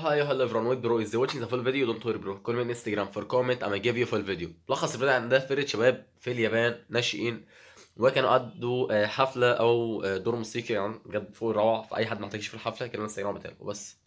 هاي hello everyone, wait bro is watching the full video don't worry bro call me on Instagram for comment I'm give you full video لخص الفيديو عن ده فرقة شباب في اليابان ناشئين وكانوا قدوا آه، حفلة أو آه، دور موسيقي يعني جد فوق الروعة فأي حد محتاج يشوف الحفلة كلمة انستغرام بتاعه وبس